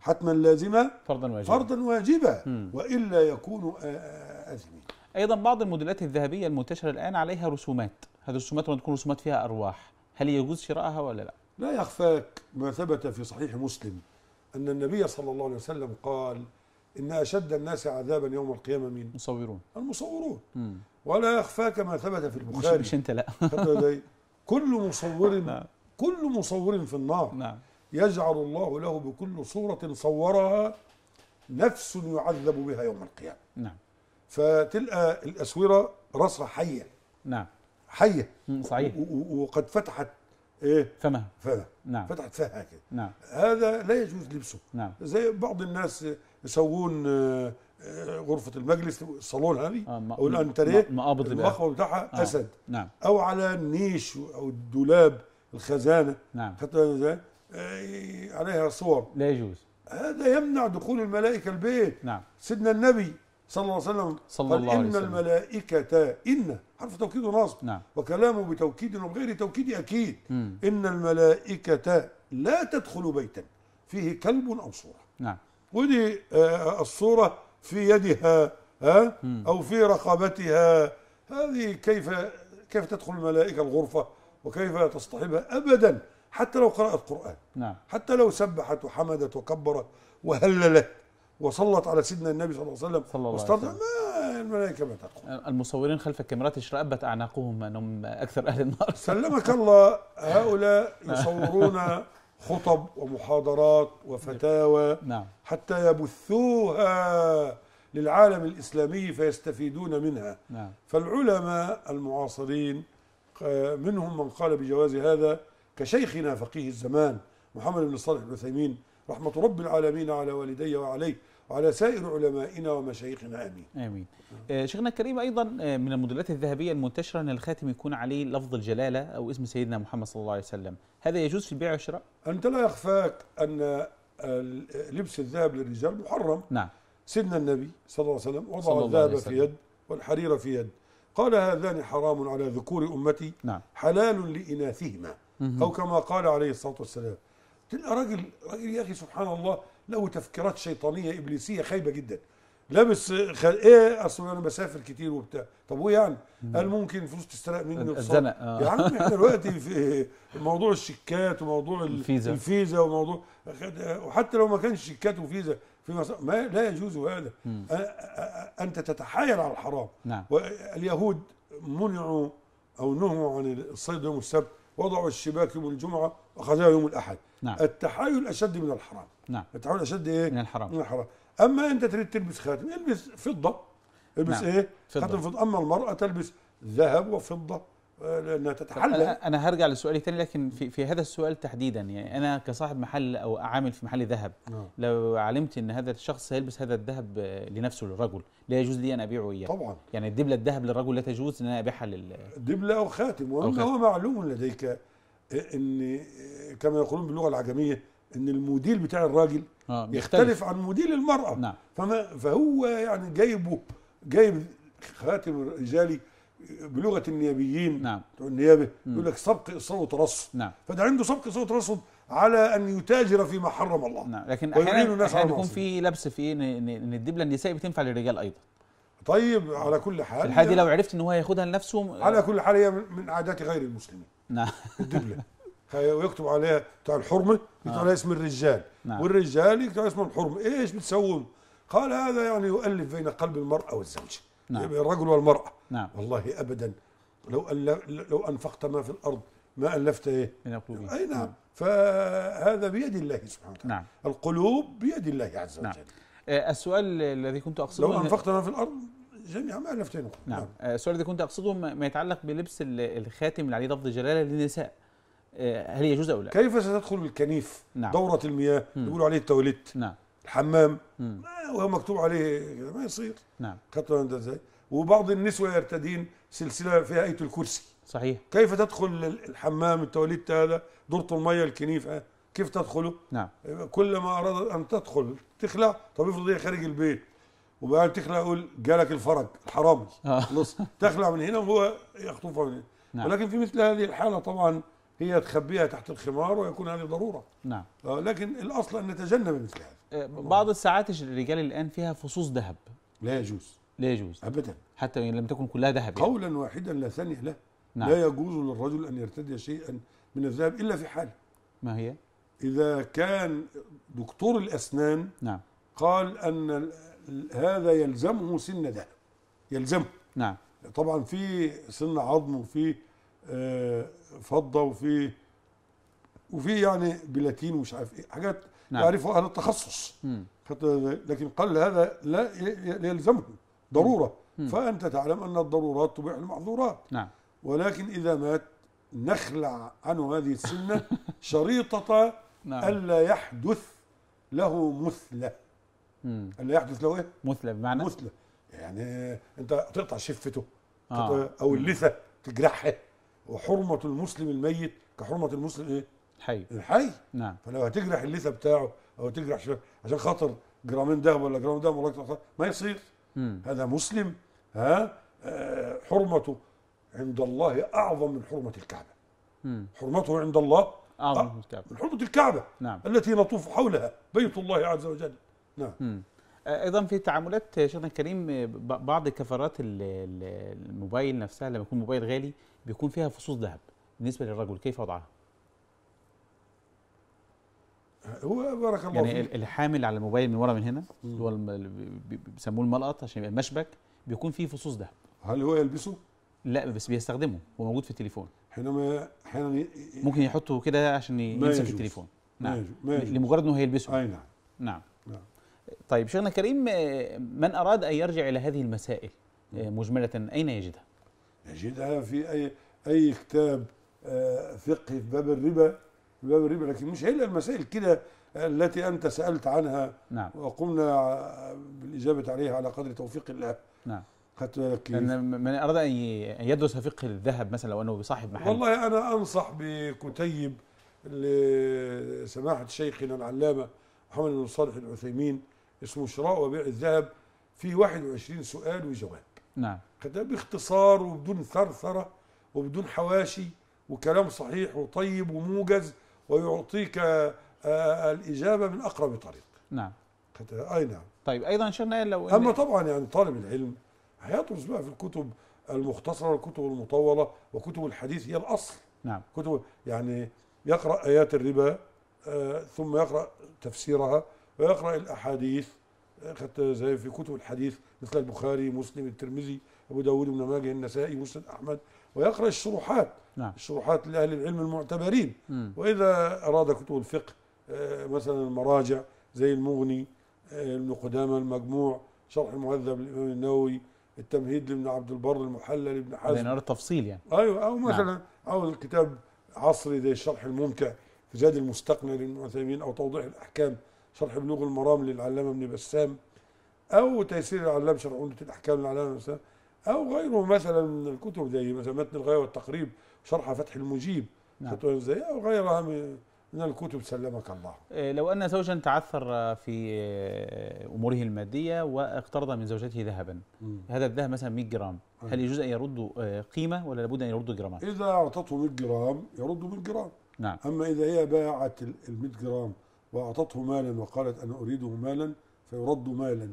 حتما لازما فرضا واجبا فرضا واجبا والا يكون اثمين آه، آه، ايضا بعض الموديلات الذهبيه المنتشره الان عليها رسومات هذه الرسومات تكون رسومات فيها ارواح هل يجوز شراءها ولا لا لا يخفاك ما ثبت في صحيح مسلم ان النبي صلى الله عليه وسلم قال ان اشد الناس عذابا يوم القيامه من المصورون المصورون مم. ولا يخفاك ما ثبت في البخاري مش, مش انت لا كل مصور نعم. كل مصور في النار نعم. يجعل الله له بكل صورة صورها نفس يعذب بها يوم القيامة نعم فتلقى الأسورة راسها حية نعم حية صحيح وقد فتحت ايه فمها فمها نعم فتحت فمها كده نعم هذا لا يجوز لبسه نعم زي بعض الناس يسوون آه، آه، غرفة المجلس الصالون هذه آه او الانتريه المقابض المخبز بتاعها آه. اسد نعم او على النيش او الدولاب الخزانه نعم حتى آه، عليها صور لا يجوز هذا يمنع دخول الملائكه البيت نعم سيدنا النبي صلى الله عليه وسلم صلى الله عليه وسلم إن الملائكة إن حرف توكيد ونصب نعم. وكلامه بتوكيد وبغير توكيد أكيد مم. إن الملائكة لا تدخل بيتا فيه كلب أو صورة نعم. ودي آه، الصورة في يدها ها أو في رقبتها هذه كيف كيف تدخل الملائكة الغرفة وكيف لا تصطحبها أبدا حتى لو قرأت قرآن نعم. حتى لو سبحت وحمدت وكبرت وهللت وصلت على سيدنا النبي صلى الله عليه وسلم صلى الله عليه وسلم الملائكة ما تقول المصورين خلف الكاميرات اشرأبت أعناقهم أنهم أكثر أهل النار سلمك الله هؤلاء يصورون خطب ومحاضرات وفتاوى نعم. حتى يبثوها للعالم الإسلامي فيستفيدون منها نعم. فالعلماء المعاصرين آه، منهم من قال بجواز هذا كشيخنا فقيه الزمان محمد بن صالح العثيمين رحمة رب العالمين على والدي وعليه وعلى سائر علمائنا ومشايخنا امين. امين. آه، شيخنا الكريم ايضا آه، من الموديلات الذهبيه المنتشره ان الخاتم يكون عليه لفظ الجلاله او اسم سيدنا محمد صلى الله عليه وسلم، هذا يجوز في البيع والشراء؟ انت لا يخفاك ان لبس الذهب للرجال محرم. نعم. سيدنا النبي صلى الله عليه وسلم وضع الذهب في يد والحرير في يد. قال هذان حرام على ذكور أمتي نعم. حلال لإناثهما أو كما قال عليه الصلاة والسلام تلقى راجل يا أخي سبحان الله له تفكيرات شيطانية إبليسية خايبة جدا لابس خل... ايه اصل انا بسافر كتير وبتاع طب وايه يعني قال ممكن فلوس تسترق مني آه. يا عم احنا دلوقتي في موضوع الشيكات وموضوع الفيزا الفيزا وموضوع وحتى لو ما كانش شيكات وفيزا في مصر ما لا يجوز هذا انت تتحايل على الحرام نعم واليهود منعوا او نهوا عن الصيد يوم السبت وضعوا الشباك يوم الجمعه واخذها يوم الاحد نعم التحايل اشد من الحرام نعم التحايل اشد ايه من الحرام من الحرام اما انت تريد تلبس خاتم البس فضه البس نعم. ايه فضة. خاتم فضه اما المراه تلبس ذهب وفضه آه، لانها تتحلى انا هرجع لسؤالي ثاني لكن في في هذا السؤال تحديدا يعني انا كصاحب محل او عامل في محل ذهب نعم. لو علمت ان هذا الشخص سيلبس هذا الذهب لنفسه للرجل لا يجوز لي ان ابيعه اياه طبعا يعني الدبله الذهب للرجل لا تجوز ان انا ابيعها لل دبله او خاتم وهو معلوم لديك ان كما يقولون باللغه العجميه ان الموديل بتاع الراجل آه يختلف, عن موديل المراه نعم. فما فهو يعني جايبه جايب خاتم الرجالي بلغه النيابيين نعم النيابه يقول لك سبق اصابه وترصد نعم فده عنده سبق اصابه وترصد على ان يتاجر فيما حرم الله نعم لكن احيانا احيانا يكون في لبس في ان إيه؟ الدبله النسائي بتنفع للرجال ايضا طيب على كل حال الحاله دي لو عرفت ان هو هياخدها لنفسه على آه. كل حال هي من عادات غير المسلمين نعم الدبله ويكتب عليها بتاع الحرمه يكتب آه. عليها اسم الرجال نعم. والرجال يكتب على اسم الحرمه ايش بتسوون؟ قال هذا يعني يؤلف بين قلب المراه والزوجه نعم. الرجل والمراه نعم. والله ابدا لو لو انفقت ما في الارض ما الفت ايه؟ من القلوب اي نعم. نعم فهذا بيد الله سبحانه وتعالى نعم. القلوب بيد الله عز وجل نعم. آه، السؤال الذي كنت اقصده لو انفقت ما في الارض جميع ما الفت نعم. نعم آه، السؤال الذي كنت اقصده ما يتعلق بلبس الخاتم اللي عليه لفظ جلاله للنساء آه، هل يجوز او لا كيف ستدخل الكنيف نعم. دوره المياه بيقولوا عليه التواليت نعم الحمام وهو مكتوب عليه ما يصير نعم خدتوا ازاي وبعض النسوة يرتدين سلسلة فيها آية الكرسي صحيح كيف تدخل الحمام التواليت هذا دورة المية الكنيف آه، كيف تدخله نعم كلما أرادت أن تدخل تخلع طب افرض هي خارج البيت وبعدين تخلع يقول جالك الفرج الحرامي آه. تخلع من هنا وهو يخطفها من هنا نعم. ولكن في مثل هذه الحالة طبعا هي تخبيها تحت الخمار ويكون هذه ضروره نعم آه، لكن الاصل ان نتجنب مثل هذا آه، بعض الساعات الرجال الان فيها فصوص ذهب لا يجوز لا يجوز ابدا حتى ان لم تكن كلها ذهب يعني. قولا واحدا لا ثانيه له نعم. لا يجوز للرجل ان يرتدي شيئا من الذهب الا في حاله ما هي اذا كان دكتور الاسنان نعم قال ان هذا يلزمه سن ذهب يلزمه نعم طبعا في سن عظم وفي آه فضه وفي وفي يعني بلاتين ومش عارف ايه حاجات نعم. يعرفها اهل التخصص لكن قال هذا لا يلزمه ضروره مم. فانت تعلم ان الضرورات تبيح المحظورات نعم. ولكن اذا مات نخلع عنه هذه السنه شريطه نعم. الا يحدث له مثله الا يحدث له ايه؟ مثله بمعنى مثله يعني انت تقطع شفته آه. او اللثه تجرحها وحرمه المسلم الميت كحرمه المسلم ايه؟ الحي الحي نعم فلو هتجرح اللثه بتاعه او تجرح عشان خاطر جرامين دهب ولا جرامين دهب ولا ما يصير مم. هذا مسلم ها آه، حرمته عند الله اعظم من حرمه الكعبه مم. حرمته عند الله اعظم من الكعبه من حرمه الكعبه نعم. التي نطوف حولها بيت الله عز وجل نعم مم. ايضا في تعاملات شيخنا الكريم بعض كفرات الموبايل نفسها لما يكون موبايل غالي بيكون فيها فصوص ذهب بالنسبه للرجل كيف وضعها؟ هو بارك الله يعني فيه. الحامل على الموبايل من ورا من هنا اللي هو بيسموه الملقط عشان يبقى المشبك بيكون فيه فصوص ذهب هل هو يلبسه؟ لا بس بيستخدمه هو موجود في التليفون حينما حينما ممكن يحطه كده عشان يمسك التليفون نعم ما يجوز. ما يجوز. لمجرد انه هيلبسه اي نعم نعم, نعم. طيب شيخنا كريم آه، من اراد ان يرجع الى هذه المسائل آه، مجمله اين يجدها؟ نجدها في أي أي كتاب آه، فقهي في باب الربا في باب الربا لكن مش هي المسائل كده التي أنت سألت عنها نعم. وقمنا بالإجابة عليها على قدر توفيق الله نعم خدت بالك من أراد أن يدرس فقه الذهب مثلا لو أنه بصاحب محل والله أنا أنصح بكتيب لسماحة شيخنا العلامة محمد بن صالح العثيمين اسمه شراء وبيع الذهب فيه 21 سؤال وجواب نعم كده باختصار وبدون ثرثرة وبدون حواشي وكلام صحيح وطيب وموجز ويعطيك آه، آه، الإجابة من أقرب طريق نعم أي نعم طيب أيضا شيخنا لو أما طبعا يعني طالب العلم هيدرس بقى في الكتب المختصرة والكتب المطولة وكتب الحديث هي الأصل نعم كتب يعني يقرأ آيات الربا آه ثم يقرأ تفسيرها ويقرأ الأحاديث حتى زي في كتب الحديث مثل البخاري مسلم الترمذي أبو داود بن ماجه النسائي مسلم أحمد ويقرأ الشروحات نعم. الشروحات لأهل العلم المعتبرين م. وإذا أراد كتب الفقه آه، مثلا المراجع زي المغني آه، ابن قدامة المجموع شرح المهذب للإمام النووي التمهيد لابن عبد البر المحلل لابن حزم يعني تفصيل يعني أيوة أو نعم. مثلا نعم. أو الكتاب عصري زي الشرح الممتع في زاد المستقنع لابن أو توضيح الأحكام شرح بلوغ المرام للعلامه ابن بسام او تيسير العلام شرح عمده الاحكام للعلامه ابن بسام او غيره مثلا من الكتب زي مثلا متن الغايه والتقريب شرح فتح المجيب نعم. زي او غيرها من الكتب سلمك الله إيه، لو أن زوجا تعثر في أموره المادية واقترض من زوجته ذهبا مم. هذا الذهب مثلا 100 جرام مم. هل يجوز أن يرد آه، قيمة ولا لابد أن يرد جرامات إذا أعطته 100 جرام يرد 100 جرام نعم. أما إذا هي باعت ال 100 جرام وأعطته مالا وقالت أنا أريده مالا فيرد مالا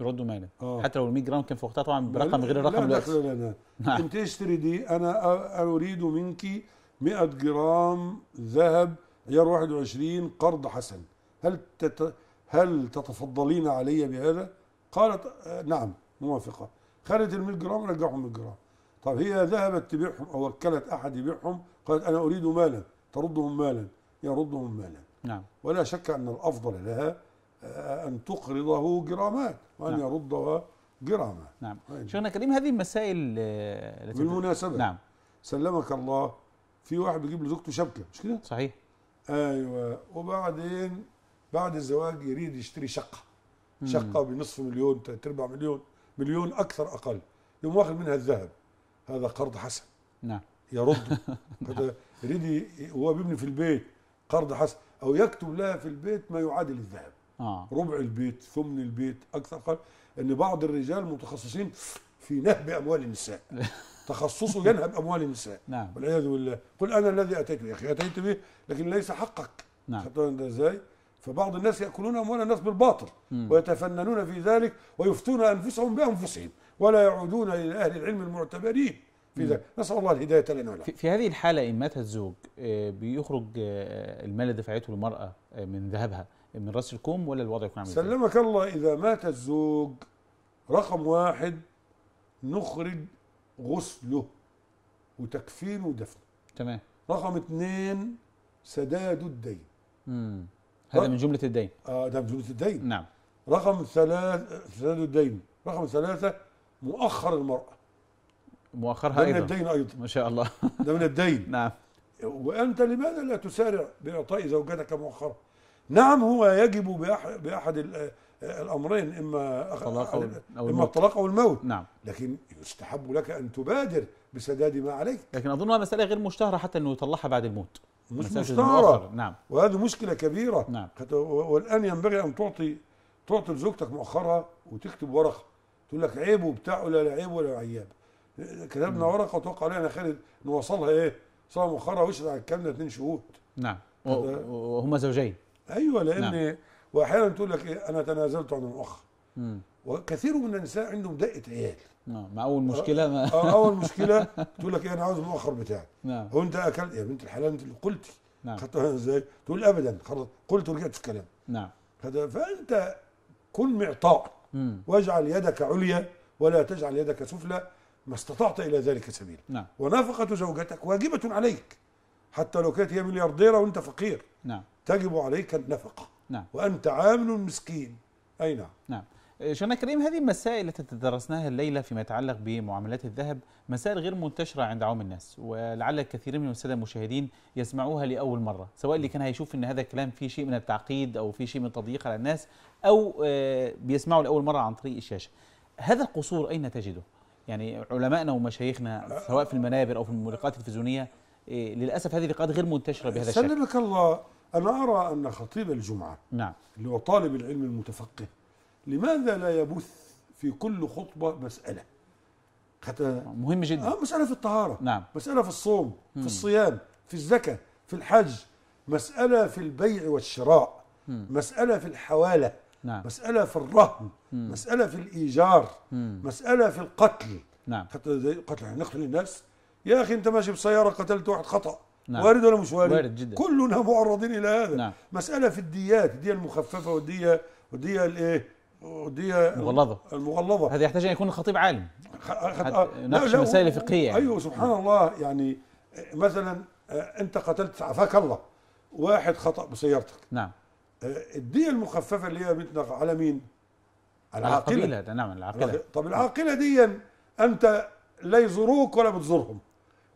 يرد مالا آه. حتى لو ال 100 جرام كان في وقتها طبعا برقم غير الرقم لا لا لا لا نعم. أنت اشتري دي أنا أريد منك 100 جرام ذهب عيار 21 قرض حسن هل تت... هل تتفضلين علي بهذا؟ قالت نعم موافقة خدت ال 100 جرام رجعهم 100 جرام طب هي ذهبت تبيعهم أو وكلت أحد يبيعهم قالت أنا أريد مالا تردهم مالا يردهم مالا نعم ولا شك أن الأفضل لها آه، أن تقرضه جرامات وأن نعم. يردها جرامات نعم طيب. شيخنا كريم هذه المسائل التي آه، بالمناسبة نعم سلمك الله في واحد بيجيب لزوجته شبكة مش كده؟ صحيح ايوه وبعدين بعد الزواج يريد يشتري شقة شقة بنصف مليون تلات ارباع مليون مليون أكثر أقل يقوم واخد منها الذهب هذا قرض حسن نعم يرده يريد وهو بيبني في البيت قرض حسن او يكتب لها في البيت ما يعادل الذهب آه. ربع البيت ثمن البيت اكثر قال ان بعض الرجال متخصصين في نهب اموال النساء تخصصه ينهب اموال النساء نعم والعياذ بالله قل انا الذي اتيت به يا اخي اتيت به لكن ليس حقك نعم ازاي فبعض الناس ياكلون اموال الناس بالباطل مم. ويتفننون في ذلك ويفتون انفسهم بانفسهم ولا يعودون الى اهل العلم المعتبرين في ذلك نسال الله الهدايه لنا في, في هذه الحاله ان مات الزوج آه، بيخرج آه، المال اللي دفعته المراه آه، من ذهبها من راس الكوم ولا الوضع يكون عامل سلمك الله اذا مات الزوج رقم واحد نخرج غسله وتكفينه ودفنه تمام رقم اثنين سداد الدين امم هذا من جمله الدين اه ده من جمله الدين نعم رقم ثلاث سداد الدين رقم ثلاثه مؤخر المراه مؤخرها أيضا من الدين أيضا ما شاء الله ده من الدين نعم وأنت لماذا لا تسارع بإعطاء زوجتك مؤخرا نعم هو يجب بأحد, بأحد الأمرين إما الطلاق أو الموت إما الطلاق أو الموت نعم لكن يستحب لك أن تبادر بسداد ما عليك لكن أظنها مسألة غير مشتهرة حتى أنه يطلعها بعد الموت مش مشتهرة نعم وهذه مشكلة كبيرة نعم والآن ينبغي أن تعطي تعطي لزوجتك مؤخرها وتكتب ورقة تقول لك عيب وبتاع ولا عيب ولا عياب كتبنا ورقه وتوقع عليها خير خالد نوصلها ايه؟ صلاه مؤخره ويشرع على الكلام ده اثنين شهود نعم وهما زوجين ايوه لان نعم. واحيانا تقول لك ايه انا تنازلت عن الاخ وكثير من النساء عندهم دقه عيال نعم مع اول مشكله ما اول مشكله تقول لك ايه انا عاوز المؤخر بتاعي نعم هو انت اكلت يا بنت الحلال انت اللي قلتي نعم خدتها ازاي؟ تقول ابدا خلاص قلت ورجعت في الكلام نعم فانت كن معطاء واجعل يدك عليا ولا تجعل يدك سفلى ما استطعت إلى ذلك سبيلا نعم. ونفقة زوجتك واجبة عليك حتى لو كانت هي مليارديرة وأنت فقير نعم. تجب عليك النفقة نعم. وأنت عامل مسكين أي نعم نعم إيه، شيخنا كريم هذه المسائل التي تدرسناها الليلة فيما يتعلق بمعاملات الذهب مسائل غير منتشرة عند عوام الناس ولعل كثير من السادة المشاهدين يسمعوها لأول مرة سواء اللي كان هيشوف أن هذا الكلام فيه شيء من التعقيد أو فيه شيء من التضييق على الناس أو آه، بيسمعه لأول مرة عن طريق الشاشة هذا القصور أين تجده؟ يعني علمائنا ومشايخنا سواء في المنابر او في الملقات التلفزيونيه إيه، للاسف هذه اللقاءات غير منتشره بهذا الشكل سلمك الله انا ارى ان خطيب الجمعه نعم اللي هو طالب العلم المتفقه لماذا لا يبث في كل خطبه مساله حتى مهم جدا آه مساله في الطهاره نعم مساله في الصوم في الصيام في الزكاه في الحج مساله في البيع والشراء مساله في الحواله نعم. مسألة في الرهن مم. مسألة في الإيجار مم. مسألة في القتل نعم قتل قتل يعني نقتل الناس يا أخي أنت ماشي بسيارة قتلت واحد خطأ نعم. وارد ولا مش وارد؟ وارد جدا كلنا معرضين إلى هذا نعم. مسألة في الديات الدية المخففة والدية والدية الإيه ودي المغلظة المغلظة هذا يحتاج أن يكون الخطيب عالم آه. نقش مسائل فقهية يعني. أيوه سبحان مم. الله يعني آه، مثلا آه، أنت قتلت عفاك الله واحد خطأ بسيارتك نعم الدية المخففة اللي هي بتنق على مين؟ على العاقلة نعم العاقلة طب العاقلة دي أنت لا يزوروك ولا بتزورهم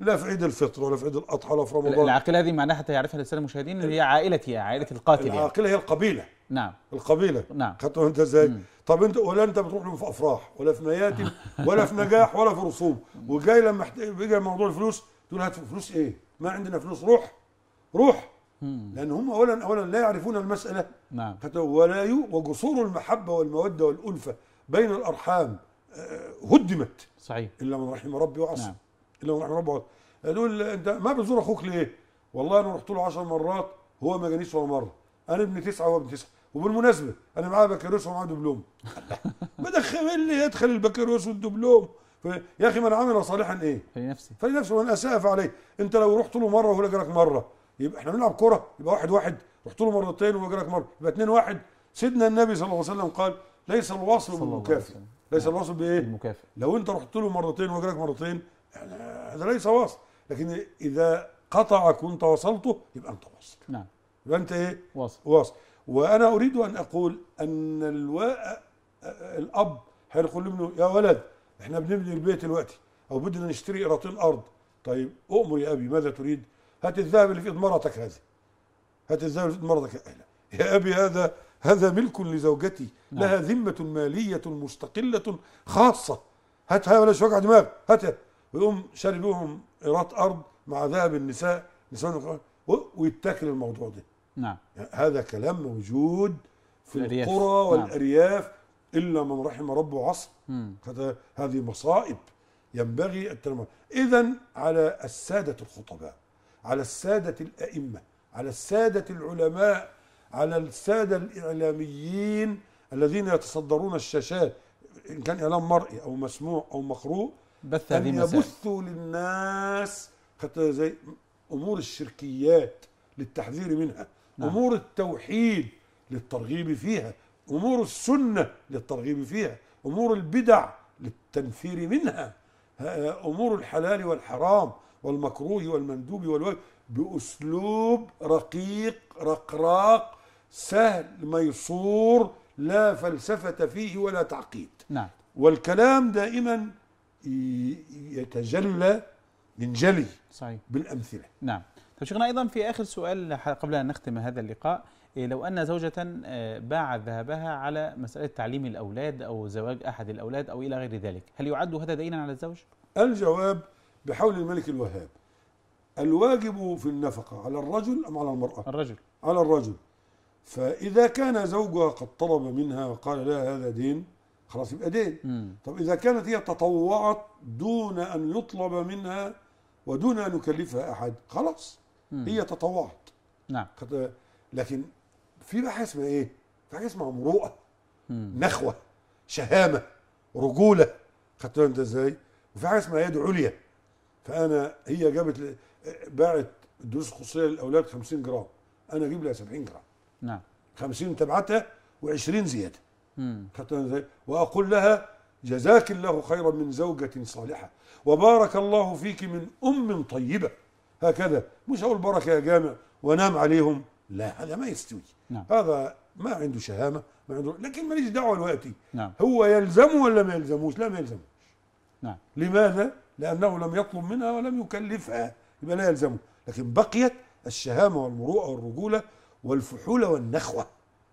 لا في عيد الفطر ولا في عيد الاضحى ولا في رمضان العاقله هذه معناها حتى يعرفها للساده المشاهدين اللي هي عائلتي يعني عائله القاتل يعني. العاقله يعني. هي القبيله نعم القبيله نعم خدت انت ازاي طب انت ولا انت بتروح لهم في افراح ولا في مياتم ولا في نجاح ولا في رسوم وجاي لما بيجي موضوع الفلوس تقول هات فلوس ايه ما عندنا فلوس روح روح لأن هم أولا أولا لا يعرفون المسألة نعم ولا وجسور المحبة والمودة والألفة بين الأرحام آه، هدمت صحيح إلا من رحم ربي وعصى نعم. إلا من رحم ربي وعصى يقول أنت ما بتزور أخوك ليه؟ والله أنا رحت له 10 مرات هو ما جانيش ولا مرة أنا ابن تسعة وهو ابن تسعة وبالمناسبة أنا معاه بكالوريوس ومعاه دبلوم بدخل إيه اللي يدخل البكالوريوس والدبلوم يا أخي من عمل صالحا إيه؟ فلنفسه فلنفسه ومن أساء فعليه أنت لو رحت له مرة وهو لك مرة يبقى احنا بنلعب كوره يبقى واحد واحد رحت له مرتين وجالك مره يبقى اتنين واحد سيدنا النبي صلى الله عليه وسلم قال ليس الواصل بالمكافئ ليس نعم. الواصل بايه؟ المكافئ لو انت رحت له مرتين وجالك مرتين هذا ليس واصل لكن اذا قطعك وانت وصلته يبقى انت واصل نعم يبقى انت ايه؟ واصل واصل وانا اريد ان اقول ان الو... الاب هيقول لابنه يا ولد احنا بنبني البيت دلوقتي او بدنا نشتري قراطين ارض طيب اؤمر يا ابي ماذا تريد؟ هات الذهب اللي في ايد مرتك هذه هات الذهب اللي في ايد مرتك يا ابي هذا هذا ملك لزوجتي نعم. لها ذمه ماليه مستقله خاصه هاتها بلاش وجع دماغ هاتها ويقوم شاري لهم ايراد ارض مع ذهب النساء نساء ويتاكل الموضوع ده نعم يعني هذا كلام موجود في الأرياف. القرى نعم. والارياف نعم. الا من رحم ربه عصر هذه مصائب ينبغي التنمر اذا على الساده الخطباء على السادة الأئمة على السادة العلماء على السادة الإعلاميين الذين يتصدرون الشاشات إن كان إعلام مرئي أو مسموع أو مقروء بث أن يبثوا للناس زي أمور الشركيات للتحذير منها نعم. أمور التوحيد للترغيب فيها أمور السنة للترغيب فيها أمور البدع للتنفير منها أمور الحلال والحرام والمكروه والمندوب والواجب بأسلوب رقيق رقراق سهل ميسور لا فلسفة فيه ولا تعقيد نعم. والكلام دائما يتجلى ينجلي صحيح. بالأمثلة نعم طيب شيخنا أيضا في آخر سؤال قبل أن نختم هذا اللقاء إيه، لو أن زوجة آه، باعت ذهبها على مسألة تعليم الأولاد أو زواج أحد الأولاد أو إلى غير ذلك هل يعد هذا دينا على الزوج؟ الجواب بحول الملك الوهاب الواجب في النفقة على الرجل أم على المرأة الرجل على الرجل فإذا كان زوجها قد طلب منها وقال لا هذا دين خلاص يبقى دين مم. طب إذا كانت هي تطوعت دون أن يطلب منها ودون أن يكلفها أحد خلاص مم. هي تطوعت نعم لكن في بقى حاجة اسمها إيه؟ في حاجة اسمها مروءة نخوة شهامة رجولة خدت بالك إزاي؟ وفي حاجة اسمها يد عليا فانا هي جابت باعت دروس خصوصيه للاولاد 50 جرام انا اجيب لها 70 جرام نعم 50 تبعتها و20 زياده امم واقول لها جزاك الله خيرا من زوجة صالحة وبارك الله فيك من أم طيبة هكذا مش أقول بركة يا جامع ونام عليهم لا هذا ما يستوي نعم. هذا ما عنده شهامة ما عنده لكن ماليش دعوة دلوقتي نعم. هو يلزمه ولا ما يلزموش لا ما يلزموش نعم. لماذا؟ لأنه لم يطلب منها ولم يكلفها يبقى لا يلزمه لكن بقيت الشهامة والمروءة والرجولة والفحولة والنخوة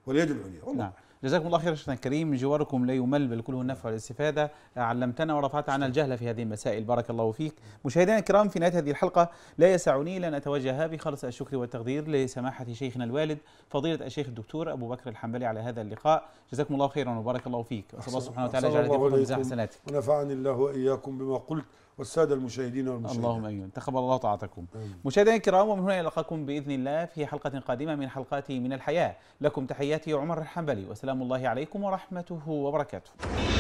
واليد العليا والله نعم. جزاكم الله خير شيخنا الكريم جواركم لا يمل بل كله النفع والاستفادة علمتنا ورفعت عنا الجهل في هذه المسائل بارك الله فيك مشاهدينا الكرام في نهاية هذه الحلقة لا يسعني ان أتوجه بخالص الشكر والتقدير لسماحة شيخنا الوالد فضيلة الشيخ الدكتور أبو بكر الحنبلي على هذا اللقاء جزاكم الله خيرا وبارك الله فيك أسأل الله سبحانه وتعالى جعل حسناتك ونفعني الله وإياكم بما قلت والساده المشاهدين والمشاهدين اللهم امين تقبل الله طاعتكم مشاهدينا الكرام ومن هنا نلقاكم باذن الله في حلقه قادمه من حلقات من الحياه لكم تحياتي عمر الحنبلي وسلام الله عليكم ورحمته وبركاته